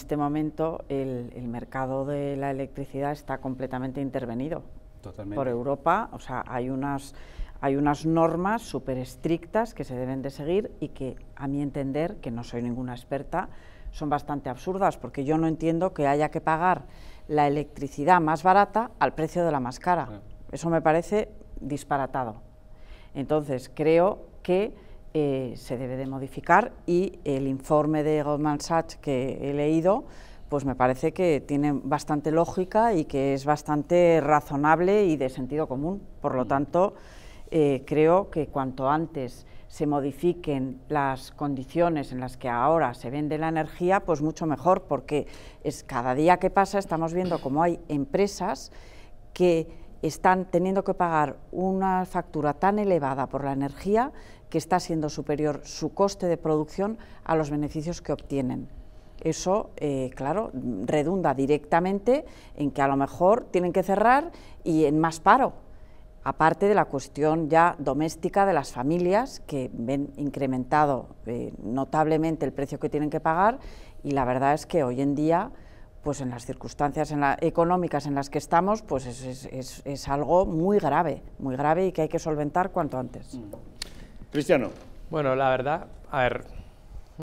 En este momento el, mercado de la electricidad está completamente intervenido por Europa, o sea, hay unas, hay unas normas súper estrictas que se deben de seguir y que, a mi entender, que no soy ninguna experta, son bastante absurdas, porque yo no entiendo que haya que pagar la electricidad más barata al precio de la más cara. Eso me parece disparatado. Entonces, creo que eh, se debe de modificar y el informe de Goldman Sachs que he leído pues me parece que tiene bastante lógica y que es bastante razonable y de sentido común. Por lo tanto, eh, creo que cuanto antes se modifiquen las condiciones en las que ahora se vende la energía, pues mucho mejor, porque es cada día que pasa estamos viendo cómo hay empresas que están teniendo que pagar una factura tan elevada por la energía que está siendo superior su coste de producción a los beneficios que obtienen. Eso, eh, claro, redunda directamente en que a lo mejor tienen que cerrar y en más paro, aparte de la cuestión ya doméstica de las familias que ven incrementado eh, notablemente el precio que tienen que pagar y la verdad es que hoy en día pues en las circunstancias en económicas en las que estamos, pues es, algo muy grave, muy grave y que hay que solventar cuanto antes. Mm. Cristiano. Bueno, la verdad, a ver,